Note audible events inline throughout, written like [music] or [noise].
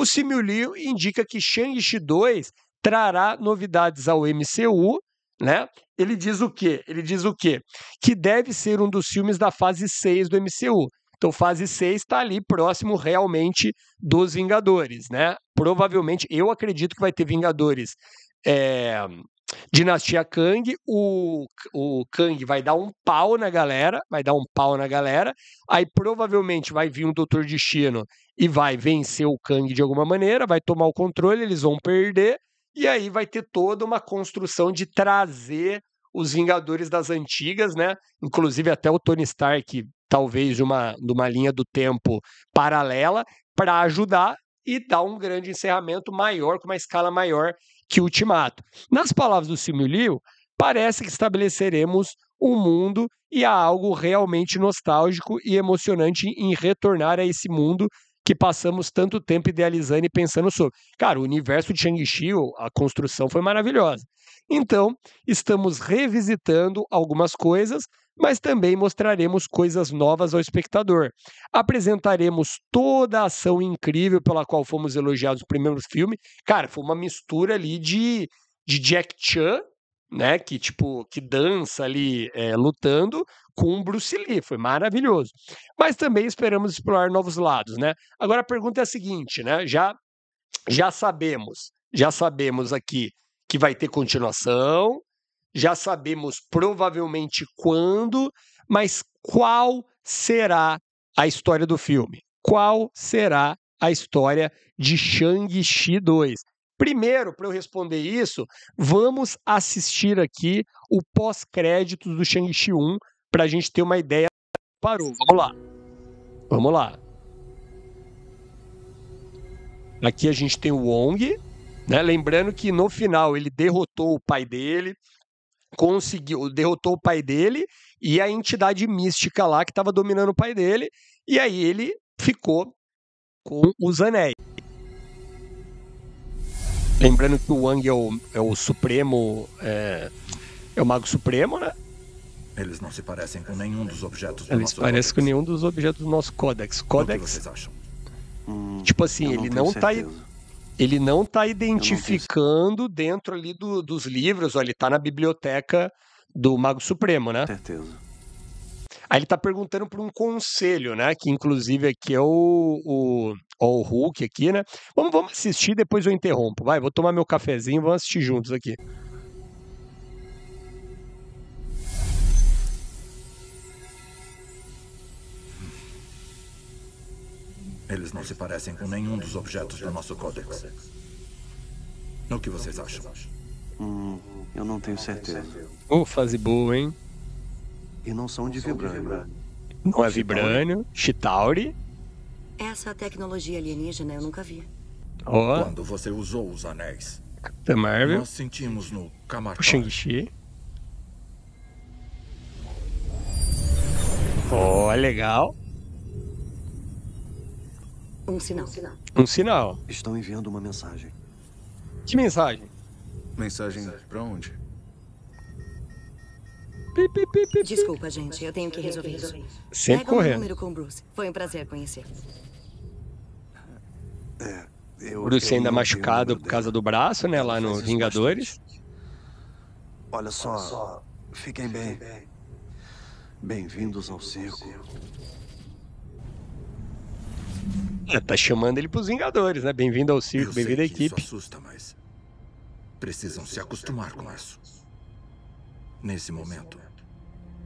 O Simu Liu indica que Shang-Chi 2 trará novidades ao MCU, né? Ele diz o quê? Ele diz o quê? Que deve ser um dos filmes da fase 6 do MCU. Então, fase 6 está ali próximo realmente dos Vingadores, né? Provavelmente, eu acredito que vai ter Vingadores é, Dinastia Kang, o, o Kang vai dar um pau na galera, vai dar um pau na galera, aí provavelmente vai vir um Doutor Destino e vai vencer o Kang de alguma maneira, vai tomar o controle, eles vão perder, e aí vai ter toda uma construção de trazer os Vingadores das antigas, né? Inclusive até o Tony Stark, talvez de uma, de uma linha do tempo paralela, para ajudar e dar um grande encerramento maior, com uma escala maior que Ultimato. Nas palavras do Simil Liu, parece que estabeleceremos um mundo e há algo realmente nostálgico e emocionante em retornar a esse mundo que passamos tanto tempo idealizando e pensando sobre. Cara, o universo de Shang-Chi, a construção foi maravilhosa. Então, estamos revisitando algumas coisas, mas também mostraremos coisas novas ao espectador. Apresentaremos toda a ação incrível pela qual fomos elogiados no primeiro filme. Cara, foi uma mistura ali de, de Jack Chan, né? Que tipo, que dança ali é, lutando, com Bruce Lee, foi maravilhoso. Mas também esperamos explorar novos lados, né? Agora a pergunta é a seguinte, né? Já já sabemos, já sabemos aqui que vai ter continuação, já sabemos provavelmente quando, mas qual será a história do filme? Qual será a história de Shang-Chi 2? Primeiro, para eu responder isso, vamos assistir aqui o pós-créditos do Shang-Chi 1 para a gente ter uma ideia. Parou, vamos lá. Vamos lá. Aqui a gente tem o Wong, né? lembrando que no final ele derrotou o pai dele, conseguiu, derrotou o pai dele e a entidade mística lá que estava dominando o pai dele, e aí ele ficou com os anéis. Lembrando que o Wang é o, é o Supremo, é, é o Mago Supremo, né? Eles não se parecem com nenhum dos objetos do Eles parecem com nenhum dos objetos do nosso Codex. Codex. O vocês acham? Hum, tipo assim, não ele não tá certeza. tá. Ele não tá identificando não dentro ali do, dos livros, ó, ele tá na biblioteca do Mago Supremo, né? Certeza. Aí ele tá perguntando por um conselho, né? Que inclusive aqui é o, o, o Hulk aqui, né? Vamos, vamos assistir, depois eu interrompo. Vai, vou tomar meu cafezinho, vamos assistir juntos aqui. Eles não se parecem com nenhum dos objetos do nosso códex. O que vocês acham? Hum, eu não tenho certeza. Oh, fase boa, hein? E não são de Vibrânio. Não é Vibrânio, Chitauri. Essa tecnologia alienígena eu nunca vi. Oh. Quando você usou os anéis. Da Marvel. Nós sentimos no camarote. Shang-Chi. Oh, legal. Um sinal. Um sinal. Estão enviando uma mensagem. Que mensagem? Mensagem, pra onde? Pi, pi, pi, Desculpa, gente. Eu tenho que resolver isso. Sempre Pega correndo. Um número com Bruce. Foi um prazer conhecer. É, eu, Bruce ainda machucado por causa do braço, né? Lá no Vingadores. Olha só, Olha só. Fiquem bem. Bem-vindos ao circo. É, tá chamando ele pros Vingadores, né? Bem-vindo ao circo, bem-vindo à equipe. Isso assusta, mas precisam se acostumar com isso. Nesse momento,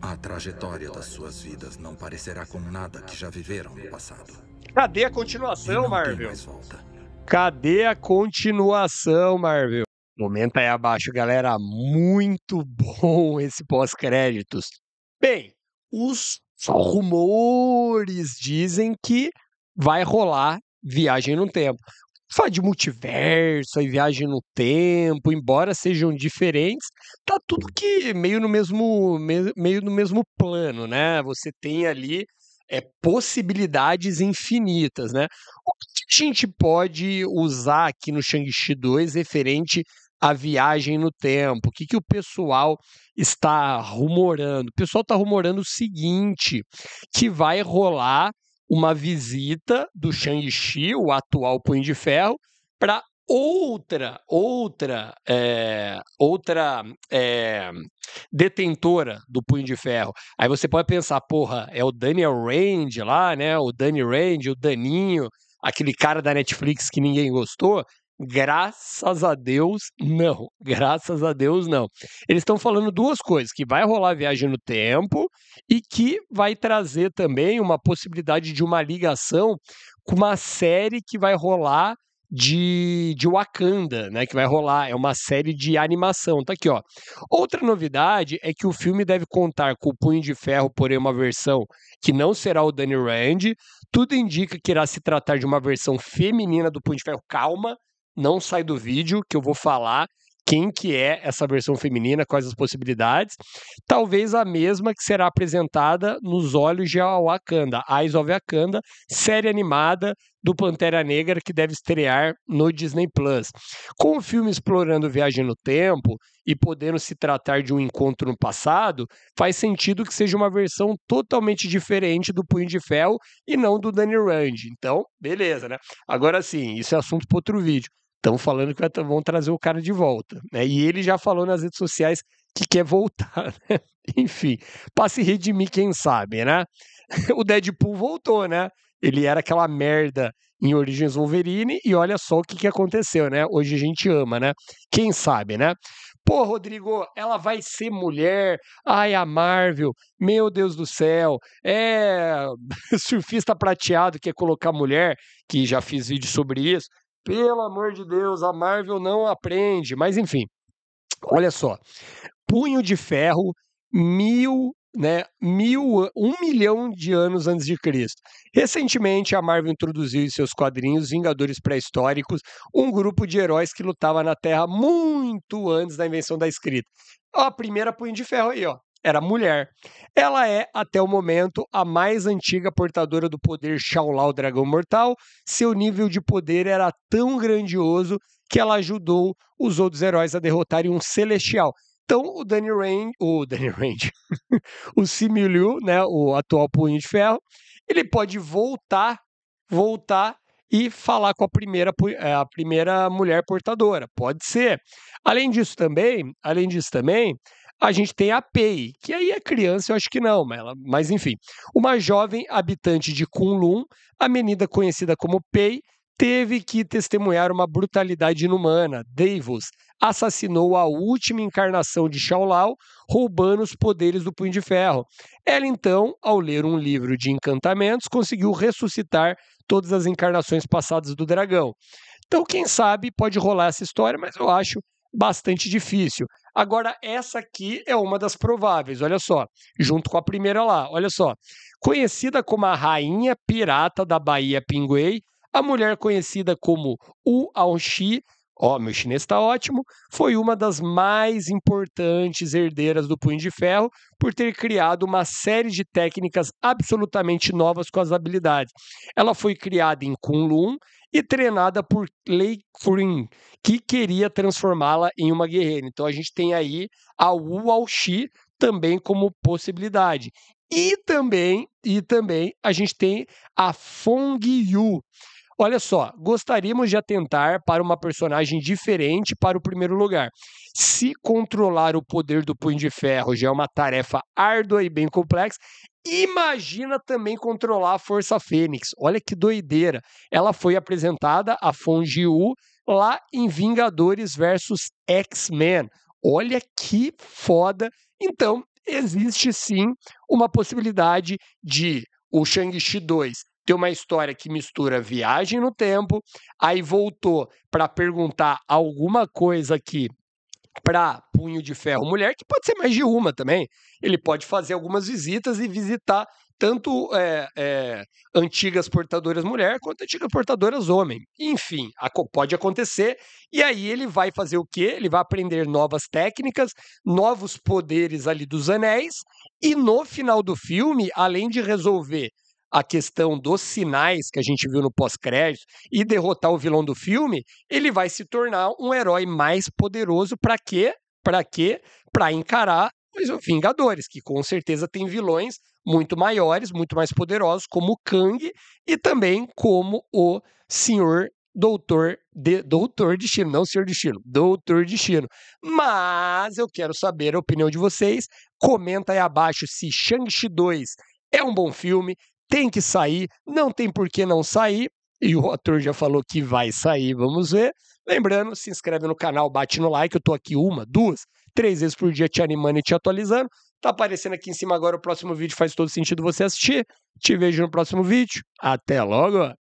a trajetória das suas vidas não parecerá com nada que já viveram no passado. Cadê a continuação, Marvel? Cadê a continuação, Marvel? Momento aí abaixo, galera. Muito bom esse pós-créditos. Bem, os rumores dizem que vai rolar viagem no tempo. Fala de multiverso e viagem no tempo, embora sejam diferentes, tá tudo que meio no mesmo meio no mesmo plano, né? Você tem ali é, possibilidades infinitas, né? O que a gente pode usar aqui no Shang-Chi 2 referente à viagem no tempo? O que, que o pessoal está rumorando? O pessoal está rumorando o seguinte, que vai rolar uma visita do Shang-Chi, o atual Punho de Ferro, para outra, outra, é, outra é, detentora do Punho de Ferro. Aí você pode pensar, porra, é o Daniel Rand lá, né? O Danny Rand, o Daninho, aquele cara da Netflix que ninguém gostou. Graças a Deus, não. Graças a Deus, não. Eles estão falando duas coisas: que vai rolar viagem no tempo e que vai trazer também uma possibilidade de uma ligação com uma série que vai rolar de, de Wakanda, né? Que vai rolar. É uma série de animação. Tá aqui, ó. Outra novidade é que o filme deve contar com o Punho de Ferro, porém, uma versão que não será o Danny Rand. Tudo indica que irá se tratar de uma versão feminina do Punho de Ferro. Calma, não sai do vídeo que eu vou falar quem que é essa versão feminina, quais as possibilidades. Talvez a mesma que será apresentada nos olhos de Wakanda, Eyes of Wakanda, série animada do Pantera Negra que deve estrear no Disney Plus. Com o filme explorando viagem no tempo e podendo se tratar de um encontro no passado, faz sentido que seja uma versão totalmente diferente do Punho de Ferro e não do Danny Rand. Então, beleza, né? Agora sim, isso é assunto para outro vídeo. Estão falando que vão trazer o cara de volta. Né? E ele já falou nas redes sociais que quer voltar. [laughs] Né? Enfim, para se redimir, quem sabe, né? [laughs] O Deadpool voltou, né? Ele era aquela merda em Origens Wolverine e olha só o que, que aconteceu, né? Hoje a gente ama, né? Quem sabe, né? Pô, Rodrigo, ela vai ser mulher. Ai, a Marvel, meu Deus do céu. É [laughs] surfista prateado que é colocar mulher, que já fiz vídeo sobre isso. Pelo amor de Deus, a Marvel não aprende. Mas enfim, olha só. Punho de Ferro, mil, né, mil, um milhão de anos antes de Cristo. Recentemente, a Marvel introduziu em seus quadrinhos Vingadores Pré-Históricos, um grupo de heróis que lutava na Terra muito antes da invenção da escrita. Ó, a primeira Punho de Ferro aí, ó era mulher. Ela é, até o momento, a mais antiga portadora do poder Shaolau Dragão Mortal. Seu nível de poder era tão grandioso que ela ajudou os outros heróis a derrotarem um Celestial. Então, o Danny Rand, o Danny Rand, [laughs] o Simu Liu, né, o atual Punho de Ferro, ele pode voltar, voltar e falar com a primeira, eh, a primeira mulher portadora. Pode ser. Além disso também, além disso também, a gente tem a PEI, que aí é criança eu acho que não, mas, ela, mas enfim. Uma jovem habitante de Kunlun, a menina conhecida como PEI, teve que testemunhar uma brutalidade inumana. Davos assassinou a última encarnação de Shaolau, roubando os poderes do Punho de Ferro. Ela então, ao ler um livro de encantamentos, conseguiu ressuscitar todas as encarnações passadas do dragão. Então, quem sabe pode rolar essa história, mas eu acho bastante difícil. Agora, essa aqui é uma das prováveis, olha só, junto com a primeira lá, olha só. Conhecida como a Rainha Pirata da Bahia Pinguei, a mulher conhecida como U Aonxi, ó, meu chinês está ótimo, foi uma das mais importantes herdeiras do Punho de Ferro por ter criado uma série de técnicas absolutamente novas com as habilidades. Ela foi criada em Kunlun e treinada por Lei Kurin, que queria transformá-la em uma guerreira. Então a gente tem aí a Wu Shi também como possibilidade. E também, e também a gente tem a Fong Yu, Olha só, gostaríamos de atentar para uma personagem diferente para o primeiro lugar. Se controlar o poder do punho de ferro já é uma tarefa árdua e bem complexa, Imagina também controlar a Força Fênix. Olha que doideira. Ela foi apresentada a Wu lá em Vingadores versus X-Men. Olha que foda. Então, existe sim uma possibilidade de o Shang-Chi 2 tem uma história que mistura viagem no tempo, aí voltou para perguntar alguma coisa aqui para Punho de Ferro Mulher, que pode ser mais de uma também. Ele pode fazer algumas visitas e visitar tanto é, é, antigas portadoras mulher quanto antigas portadoras homem. Enfim, a, pode acontecer. E aí ele vai fazer o quê? Ele vai aprender novas técnicas, novos poderes ali dos anéis. E no final do filme, além de resolver a questão dos sinais que a gente viu no pós-crédito e derrotar o vilão do filme, ele vai se tornar um herói mais poderoso para quê? Para quê? Para encarar os Vingadores, que com certeza tem vilões muito maiores, muito mais poderosos, como o Kang e também como o Senhor Doutor de, Doutor Destino, não Senhor Destino, Doutor Destino. Mas eu quero saber a opinião de vocês. Comenta aí abaixo se Shang-Chi 2 é um bom filme, tem que sair, não tem por que não sair, e o ator já falou que vai sair, vamos ver. Lembrando, se inscreve no canal, bate no like, eu tô aqui uma, duas, três vezes por dia te animando e te atualizando. Tá aparecendo aqui em cima agora o próximo vídeo, faz todo sentido você assistir. Te vejo no próximo vídeo. Até logo!